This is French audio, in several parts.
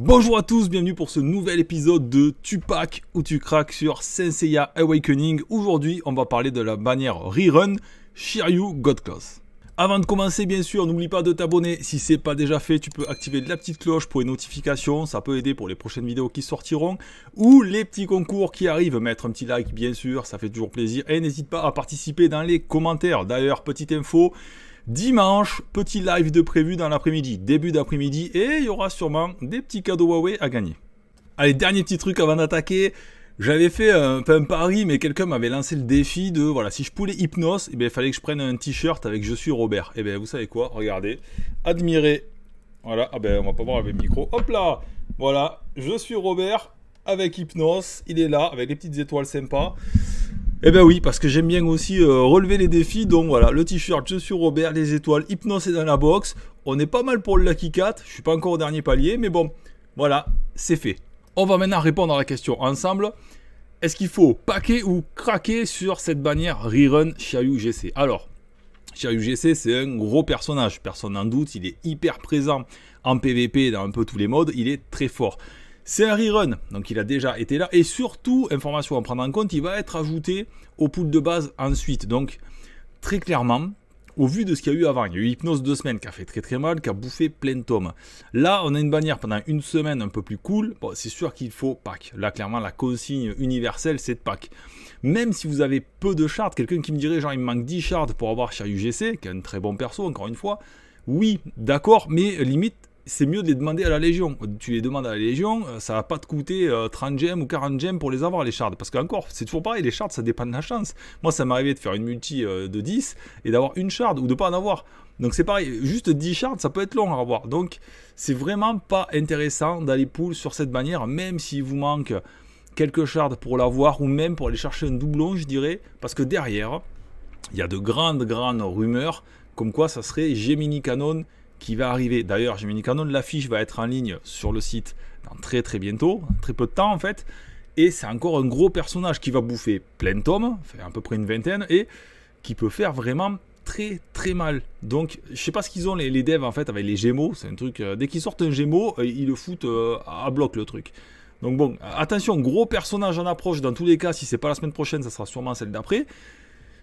Bonjour à tous, bienvenue pour ce nouvel épisode de Tupac Pack ou tu craques sur Senseiya Awakening. Aujourd'hui, on va parler de la bannière rerun Shiryu God Class. Avant de commencer, bien sûr, n'oublie pas de t'abonner. Si c'est pas déjà fait, tu peux activer la petite cloche pour les notifications. Ça peut aider pour les prochaines vidéos qui sortiront ou les petits concours qui arrivent. Mettre un petit like, bien sûr, ça fait toujours plaisir. Et n'hésite pas à participer dans les commentaires. D'ailleurs, petite info, Dimanche, petit live de prévu dans l'après-midi, début d'après-midi, et il y aura sûrement des petits cadeaux Huawei à gagner. Allez, dernier petit truc avant d'attaquer. J'avais fait un, pari, mais quelqu'un m'avait lancé le défi de voilà, si je poulais Hypnos, il eh ben, fallait que je prenne un t-shirt avec Je suis Robert. Et eh bien, vous savez quoi Regardez, admirez. Voilà, ah ben, on va pas voir avec le micro. Hop là Voilà, Je suis Robert avec Hypnos. Il est là avec les petites étoiles sympas. Eh ben oui, parce que j'aime bien aussi euh, relever les défis. Donc voilà, le t-shirt, je suis Robert, les étoiles, Hypnose est dans la box. On est pas mal pour le Lucky Cat. Je suis pas encore au dernier palier, mais bon, voilà, c'est fait. On va maintenant répondre à la question ensemble. Est-ce qu'il faut paquer ou craquer sur cette bannière Rerun Shiryu GC Alors, Shiryu GC, c'est un gros personnage. Personne n'en doute, il est hyper présent en PvP dans un peu tous les modes. Il est très fort. C'est un rerun, donc il a déjà été là. Et surtout, information à prendre en compte, il va être ajouté au pool de base ensuite. Donc, très clairement, au vu de ce qu'il y a eu avant, il y a eu Hypnose deux semaines qui a fait très très mal, qui a bouffé plein de tomes. Là, on a une bannière pendant une semaine un peu plus cool. Bon, c'est sûr qu'il faut pack. Là, clairement, la consigne universelle, c'est de pack. Même si vous avez peu de shards, quelqu'un qui me dirait genre il me manque 10 shards pour avoir chez UGC, qui est un très bon perso, encore une fois. Oui, d'accord, mais limite, c'est mieux de les demander à la Légion. Tu les demandes à la Légion, euh, ça va pas te coûter 30 euh, gemmes ou 40 gemmes pour les avoir, les shards. Parce qu'encore, c'est toujours pareil, les shards, ça dépend de la chance. Moi, ça m'est arrivé de faire une multi euh, de 10 et d'avoir une shard ou de pas en avoir. Donc c'est pareil, juste 10 shards, ça peut être long à avoir. Donc c'est vraiment pas intéressant d'aller pool sur cette manière, même s'il vous manque quelques shards pour l'avoir ou même pour aller chercher un doublon, je dirais. Parce que derrière, il y a de grandes, grandes rumeurs comme quoi ça serait Gemini Canon qui va arriver. D'ailleurs, j'ai mis canon l'affiche, va être en ligne sur le site dans très très bientôt, très peu de temps en fait. Et c'est encore un gros personnage qui va bouffer plein de tomes, à peu près une vingtaine, et qui peut faire vraiment très très mal. Donc je sais pas ce qu'ils ont les, devs en fait avec les Gémeaux, c'est un truc, euh, dès qu'ils sortent un Gémeaux, euh, ils le foutent euh, à bloc le truc. Donc bon, attention, gros personnage en approche dans tous les cas, si c'est pas la semaine prochaine, ça sera sûrement celle d'après.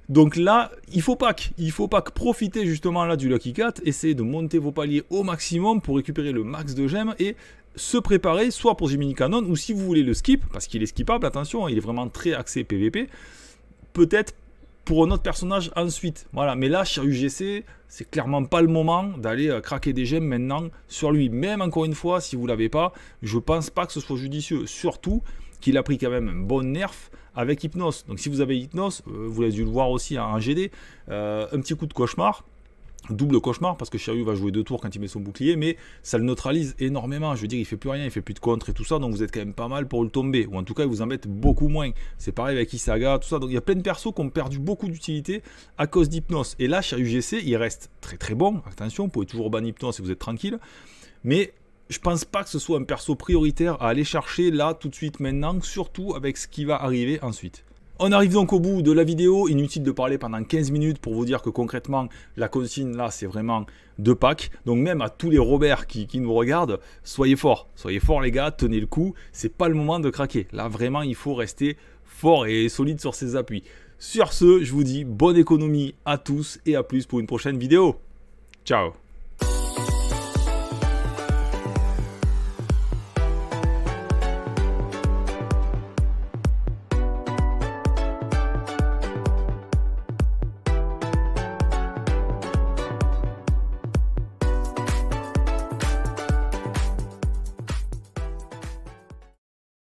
Donc là, il faut pas faut pas que profiter justement là du Lucky Cat, essayer de monter vos paliers au maximum pour récupérer le max de gemmes et se préparer soit pour Jiminy Cannon ou si vous voulez le skip, parce qu'il est skippable, attention, hein, il est vraiment très axé PVP, peut-être pour un autre personnage ensuite. Voilà, mais là, cher UGC, c'est clairement pas le moment d'aller euh, craquer des gemmes maintenant sur lui. Même encore une fois, si vous l'avez pas, je pense pas que ce soit judicieux. Surtout qu'il a pris quand même un bon nerf avec Hypnos. Donc si vous avez Hypnos, euh, vous l'avez dû le voir aussi à un GD, euh, un petit coup de cauchemar Double cauchemar parce que Shiryu va jouer deux tours quand il met son bouclier, mais ça le neutralise énormément. Je veux dire, il fait plus rien, il fait plus de contre et tout ça, donc vous êtes quand même pas mal pour le tomber, ou en tout cas, il vous embête beaucoup moins. C'est pareil avec Isaga, tout ça. Donc il y a plein de persos qui ont perdu beaucoup d'utilité à cause d'hypnose. Et là, Shiryu GC, il reste très très bon. Attention, vous pouvez toujours ban Hypnos si vous êtes tranquille, mais je pense pas que ce soit un perso prioritaire à aller chercher là tout de suite maintenant, surtout avec ce qui va arriver ensuite. On arrive donc au bout de la vidéo, inutile de parler pendant 15 minutes pour vous dire que concrètement la consigne là c'est vraiment de Pâques. Donc même à tous les Robert qui, qui, nous regardent, soyez forts, soyez forts les gars, tenez le coup, c'est pas le moment de craquer. Là vraiment il faut rester fort et solide sur ses appuis. Sur ce, je vous dis bonne économie à tous et à plus pour une prochaine vidéo. Ciao